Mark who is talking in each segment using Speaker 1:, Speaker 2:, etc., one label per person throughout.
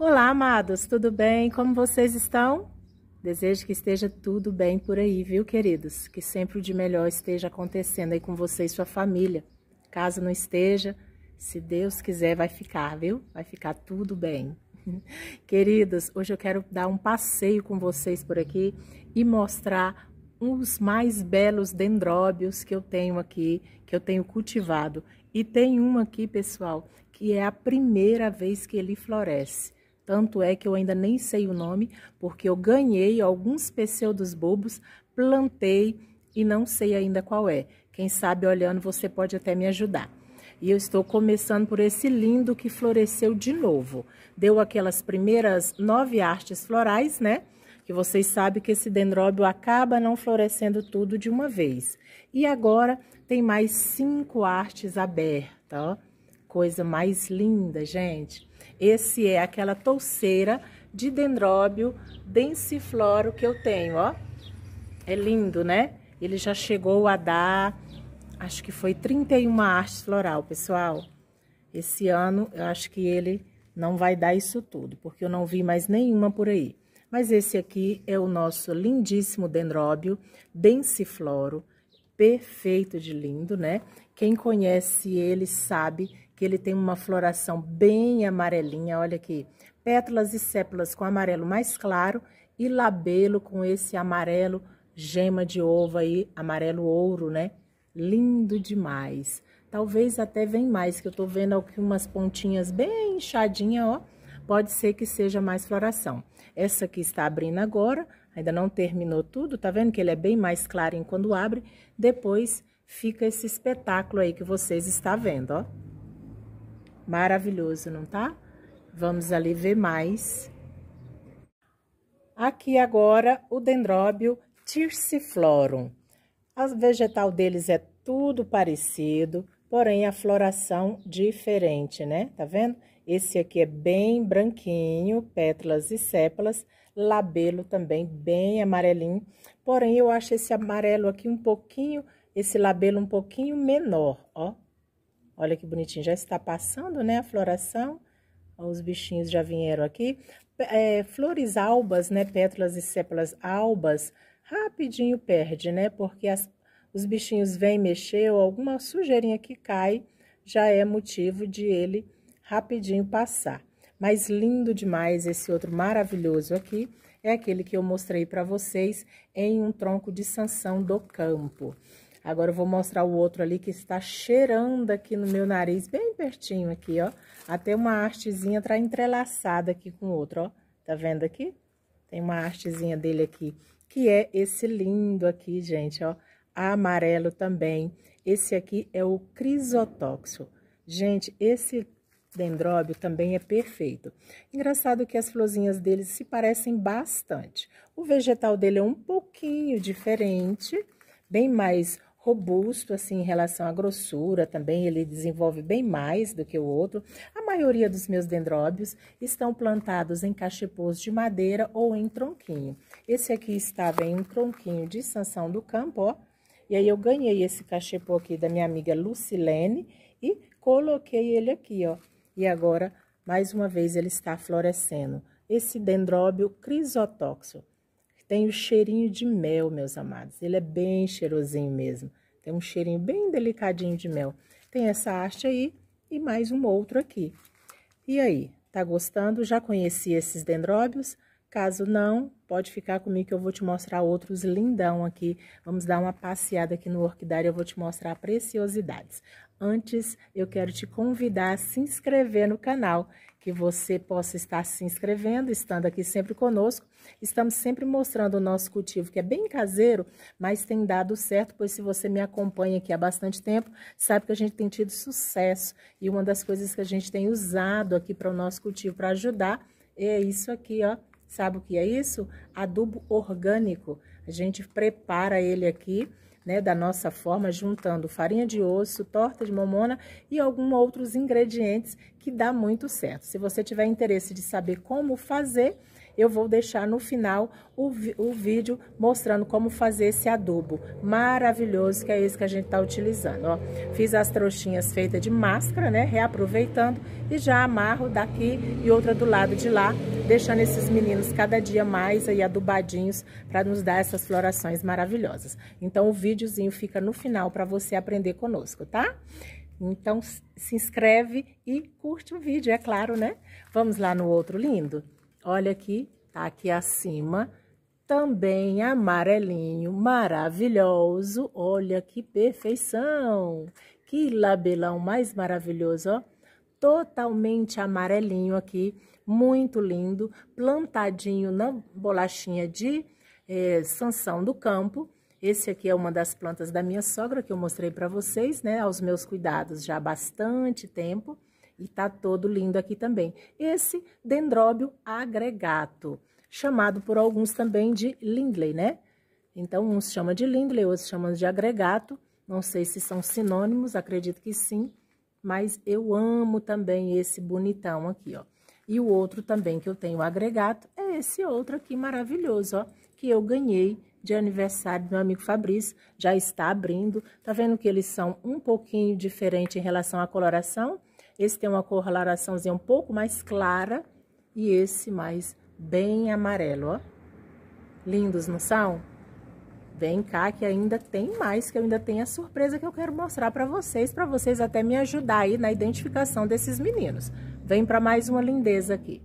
Speaker 1: Olá, amados, tudo bem? Como vocês estão? Desejo que esteja tudo bem por aí, viu, queridos? Que sempre o de melhor esteja acontecendo aí com você e sua família. Caso não esteja, se Deus quiser, vai ficar, viu? Vai ficar tudo bem. Queridos, hoje eu quero dar um passeio com vocês por aqui e mostrar os mais belos dendróbios que eu tenho aqui, que eu tenho cultivado. E tem uma aqui, pessoal, que é a primeira vez que ele floresce. Tanto é que eu ainda nem sei o nome, porque eu ganhei alguns pseudos bobos, plantei e não sei ainda qual é. Quem sabe olhando você pode até me ajudar. E eu estou começando por esse lindo que floresceu de novo. Deu aquelas primeiras nove hastes florais, né? Que vocês sabem que esse dendróbio acaba não florescendo tudo de uma vez. E agora tem mais cinco hastes abertas, ó. Coisa mais linda, gente. Esse é aquela touceira de dendróbio densifloro que eu tenho, ó. É lindo, né? Ele já chegou a dar, acho que foi 31 artes floral, pessoal. Esse ano, eu acho que ele não vai dar isso tudo, porque eu não vi mais nenhuma por aí. Mas esse aqui é o nosso lindíssimo dendróbio densifloro, perfeito de lindo, né? Quem conhece ele sabe que ele tem uma floração bem amarelinha, olha aqui, pétalas e sépulas com amarelo mais claro e labelo com esse amarelo gema de ovo aí, amarelo ouro, né? Lindo demais. Talvez até vem mais, que eu tô vendo aqui umas pontinhas bem inchadinha, ó. Pode ser que seja mais floração. Essa aqui está abrindo agora, ainda não terminou tudo, tá vendo que ele é bem mais clarinho quando abre. Depois fica esse espetáculo aí que vocês estão vendo, ó. Maravilhoso, não tá? Vamos ali ver mais. Aqui agora o dendróbio Tirciflorum. A vegetal deles é tudo parecido, porém a floração diferente, né? Tá vendo? Esse aqui é bem branquinho, pétalas e sépalas, labelo também bem amarelinho. Porém, eu acho esse amarelo aqui um pouquinho, esse labelo um pouquinho menor, ó. Olha que bonitinho, já está passando, né, a floração. Os bichinhos já vieram aqui. É, flores albas, né, pétalas e sépalas albas, rapidinho perde, né, porque as, os bichinhos vêm mexer ou alguma sujeirinha que cai, já é motivo de ele rapidinho passar. Mas lindo demais esse outro maravilhoso aqui, é aquele que eu mostrei para vocês em um tronco de sanção do campo. Agora eu vou mostrar o outro ali que está cheirando aqui no meu nariz, bem pertinho aqui, ó. Até uma hastezinha tá entrelaçada aqui com o outro, ó. Tá vendo aqui? Tem uma hastezinha dele aqui, que é esse lindo aqui, gente, ó. Amarelo também. Esse aqui é o crisotóxio. Gente, esse dendróbio também é perfeito. Engraçado que as florzinhas dele se parecem bastante. O vegetal dele é um pouquinho diferente, bem mais robusto assim em relação à grossura também, ele desenvolve bem mais do que o outro. A maioria dos meus dendróbios estão plantados em cachepôs de madeira ou em tronquinho. Esse aqui estava em um tronquinho de sanção do Campo, ó. E aí eu ganhei esse cachepô aqui da minha amiga Lucilene e coloquei ele aqui, ó. E agora, mais uma vez, ele está florescendo. Esse dendróbio crisotóxio tem o cheirinho de mel, meus amados. Ele é bem cheirosinho mesmo. Tem é um cheirinho bem delicadinho de mel. Tem essa haste aí e mais um outro aqui. E aí, tá gostando? Já conheci esses dendróbios? Caso não, pode ficar comigo que eu vou te mostrar outros lindão aqui. Vamos dar uma passeada aqui no orquidário, eu vou te mostrar preciosidades. Antes, eu quero te convidar a se inscrever no canal, que você possa estar se inscrevendo, estando aqui sempre conosco. Estamos sempre mostrando o nosso cultivo, que é bem caseiro, mas tem dado certo, pois se você me acompanha aqui há bastante tempo, sabe que a gente tem tido sucesso. E uma das coisas que a gente tem usado aqui para o nosso cultivo, para ajudar, é isso aqui, ó. Sabe o que é isso? Adubo orgânico. A gente prepara ele aqui né, da nossa forma, juntando farinha de osso, torta de mamona e alguns outros ingredientes que dá muito certo. Se você tiver interesse de saber como fazer, eu vou deixar no final o, o vídeo mostrando como fazer esse adubo maravilhoso que é esse que a gente tá utilizando, ó. Fiz as trouxinhas feitas de máscara, né, reaproveitando e já amarro daqui e outra do lado de lá, deixando esses meninos cada dia mais aí adubadinhos para nos dar essas florações maravilhosas. Então o videozinho fica no final para você aprender conosco, tá? Então se inscreve e curte o vídeo, é claro, né? Vamos lá no outro lindo? Olha aqui, tá aqui acima. Também amarelinho, maravilhoso. Olha que perfeição! Que labelão mais maravilhoso, ó. Totalmente amarelinho aqui, muito lindo. Plantadinho na bolachinha de é, do Campo. Esse aqui é uma das plantas da minha sogra que eu mostrei para vocês, né? Aos meus cuidados já há bastante tempo. E está todo lindo aqui também. Esse dendróbio agregato, chamado por alguns também de Lindley, né? Então, uns chamam de Lindley, outros chamam de agregato. Não sei se são sinônimos, acredito que sim. Mas eu amo também esse bonitão aqui, ó. E o outro também que eu tenho agregato é esse outro aqui maravilhoso, ó. Que eu ganhei de aniversário do meu amigo Fabrício, já está abrindo. Tá vendo que eles são um pouquinho diferente em relação à coloração? Esse tem uma coloraçãozinha um pouco mais clara e esse mais bem amarelo, ó. Lindos, não são? Vem cá que ainda tem mais, que eu ainda tenho a surpresa que eu quero mostrar para vocês, para vocês até me ajudar aí na identificação desses meninos. Vem para mais uma lindeza aqui.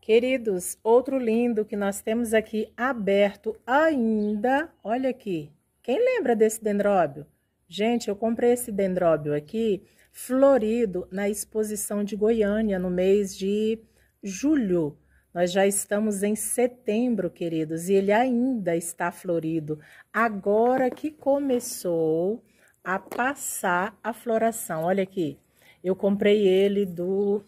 Speaker 1: Queridos, outro lindo que nós temos aqui aberto ainda, olha aqui. Quem lembra desse dendróbio? Gente, eu comprei esse dendróbio aqui, florido, na exposição de Goiânia, no mês de julho. Nós já estamos em setembro, queridos, e ele ainda está florido. Agora que começou a passar a floração. Olha aqui, eu comprei ele do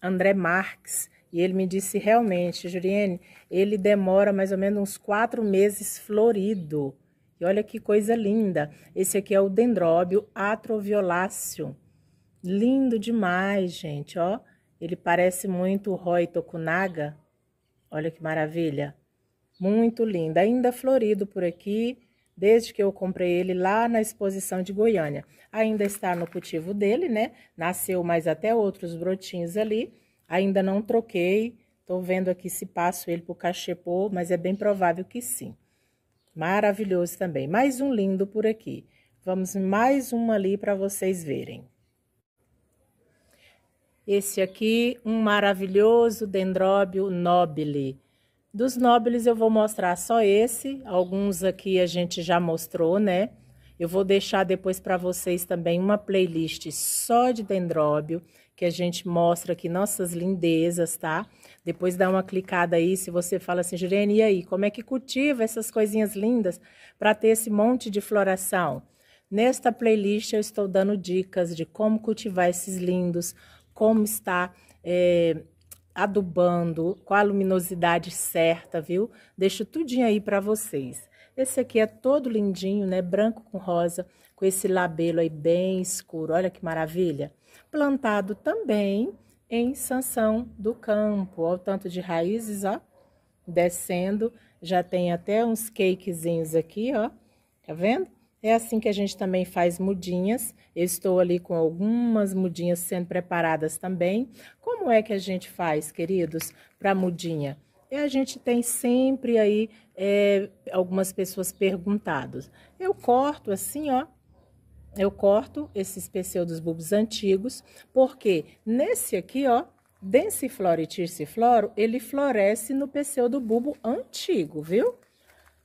Speaker 1: André Marques, e ele me disse realmente, Juriene, ele demora mais ou menos uns quatro meses florido. E olha que coisa linda. Esse aqui é o dendróbio atrovioláceo. Lindo demais, gente, ó. Ele parece muito o Roy Tokunaga. Olha que maravilha. Muito lindo. Ainda florido por aqui, desde que eu comprei ele lá na exposição de Goiânia. Ainda está no cultivo dele, né? Nasceu mais até outros brotinhos ali. Ainda não troquei. Tô vendo aqui se passo ele pro cachepô, mas é bem provável que sim. Maravilhoso também. Mais um lindo por aqui. Vamos mais um ali para vocês verem. Esse aqui, um maravilhoso dendróbio nobile. Dos nobres eu vou mostrar só esse, alguns aqui a gente já mostrou, né? Eu vou deixar depois para vocês também uma playlist só de dendróbio que a gente mostra aqui nossas lindezas, tá? Depois dá uma clicada aí, se você fala assim, Jurene, e aí, como é que cultiva essas coisinhas lindas para ter esse monte de floração? Nesta playlist eu estou dando dicas de como cultivar esses lindos, como está é, eh, adubando, com a luminosidade certa, viu? Deixo tudinho aí para vocês. Esse aqui é todo lindinho, né? Branco com rosa, com esse labelo aí bem escuro. Olha que maravilha. Plantado também em sanção do Campo. Olha o tanto de raízes, ó. Descendo. Já tem até uns cakezinhos aqui, ó. Tá vendo? É assim que a gente também faz mudinhas. Eu estou ali com algumas mudinhas sendo preparadas também. Como é que a gente faz, queridos, para mudinha? E a gente tem sempre aí é, algumas pessoas perguntando. Eu corto assim, ó. Eu corto esses pseudos bulbos antigos, porque nesse aqui, ó, densiflora e Tirsifloro, ele floresce no pseudo bulbo antigo, viu?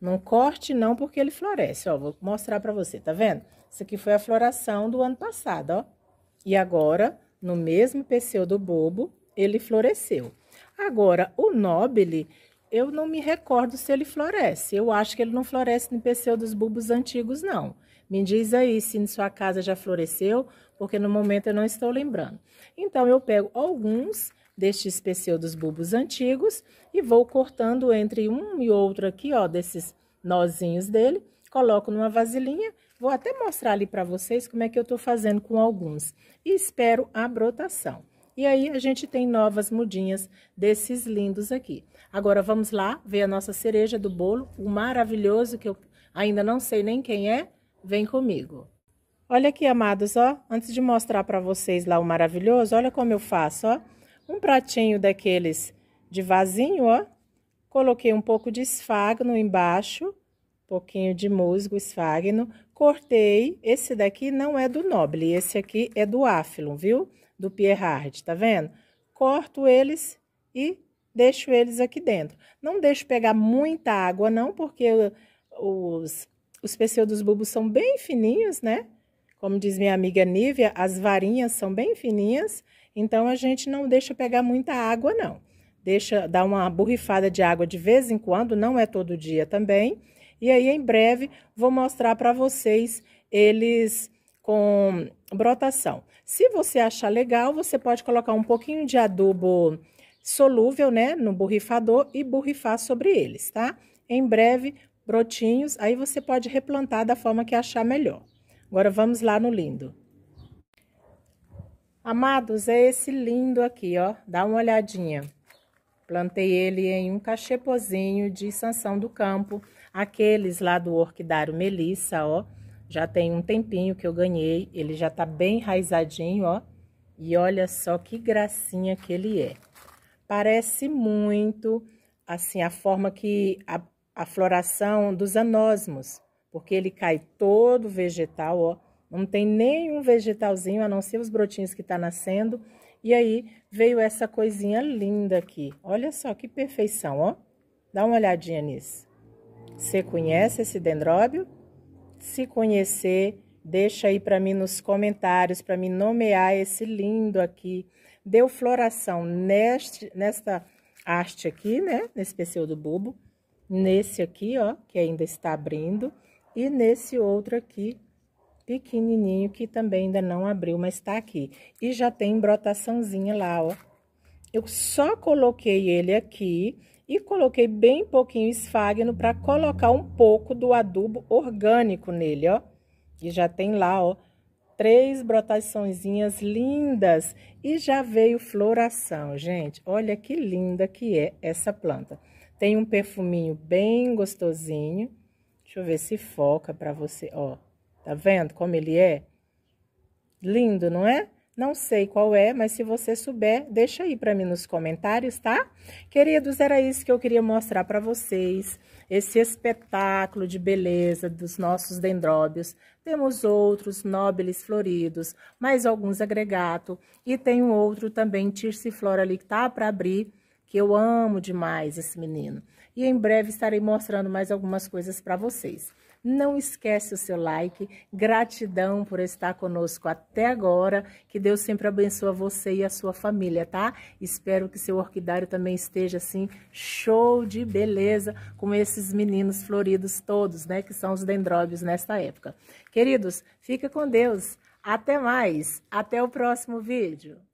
Speaker 1: Não corte não, porque ele floresce, ó. Vou mostrar para você, tá vendo? Isso aqui foi a floração do ano passado, ó. E agora, no mesmo pseudo bulbo, ele floresceu. Agora, o nobile, eu não me recordo se ele floresce. Eu acho que ele não floresce no PCO dos bulbos antigos, não. Me diz aí se em sua casa já floresceu, porque no momento eu não estou lembrando. Então, eu pego alguns destes PCO dos bulbos antigos e vou cortando entre um e outro aqui, ó, desses nozinhos dele, coloco numa vasilhinha, vou até mostrar ali para vocês como é que eu estou fazendo com alguns e espero a brotação. E aí a gente tem novas mudinhas desses lindos aqui. Agora vamos lá ver a nossa cereja do bolo, o maravilhoso que eu ainda não sei nem quem é. Vem comigo. Olha aqui, amados, ó. Antes de mostrar para vocês lá o maravilhoso, olha como eu faço, ó. Um pratinho daqueles de vasinho, ó. Coloquei um pouco de esfagno embaixo, um pouquinho de musgo, esfagno. Cortei. Esse daqui não é do noble, esse aqui é do áfilo, viu? do Pierre Hardt, tá vendo? Corto eles e deixo eles aqui dentro. Não deixo pegar muita água não, porque os, os pseudos bulbos são bem fininhos, né? Como diz minha amiga Nívia, as varinhas são bem fininhas, então a gente não deixa pegar muita água não. Deixa dar uma borrifada de água de vez em quando, não é todo dia também. E aí em breve vou mostrar para vocês eles com brotação. Se você achar legal, você pode colocar um pouquinho de adubo solúvel, né, no borrifador e borrifar sobre eles, tá? Em breve, brotinhos, aí você pode replantar da forma que achar melhor. Agora vamos lá no lindo. Amados, é esse lindo aqui, ó. Dá uma olhadinha. Plantei ele em um cachepozinho de Sanção do Campo, aqueles lá do Orquidário Melissa, ó. Já tem um tempinho que eu ganhei, ele já tá bem enraizadinho, ó. E olha só que gracinha que ele é. Parece muito, assim, a forma que a, a floração dos anósmos, porque ele cai todo vegetal, ó. Não tem nenhum vegetalzinho, a não ser os brotinhos que tá nascendo. E aí, veio essa coisinha linda aqui. Olha só que perfeição, ó. Dá uma olhadinha nisso. Você conhece esse dendróbio? se conhecer, deixa aí para mim nos comentários, para me nomear esse lindo aqui. Deu floração neste, nesta haste aqui, né? Nesse pseudo bulbo, nesse aqui, ó, que ainda está abrindo, e nesse outro aqui, pequenininho, que também ainda não abriu, mas está aqui. E já tem brotaçãozinha lá, ó. Eu só coloquei ele aqui e coloquei bem pouquinho esfagno para colocar um pouco do adubo orgânico nele, ó. E já tem lá, ó, três brotaçõezinhas lindas e já veio floração, gente. Olha que linda que é essa planta. Tem um perfuminho bem gostosinho. Deixa eu ver se foca para você, ó. Tá vendo como ele é? Lindo, não é? Não sei qual é, mas se você souber, deixa aí para mim nos comentários, tá? Queridos, era isso que eu queria mostrar para vocês. Esse espetáculo de beleza dos nossos dendróbios. Temos outros nobres floridos, mais alguns agregato. E tem um outro também, Tirsiflora ali, que tá para abrir, que eu amo demais esse menino e em breve estarei mostrando mais algumas coisas para vocês. Não esquece o seu like, gratidão por estar conosco até agora, que Deus sempre abençoe você e a sua família, tá? Espero que seu orquidário também esteja assim, show de beleza, com esses meninos floridos todos, né, que são os dendróbios nesta época. Queridos, fica com Deus, até mais, até o próximo vídeo.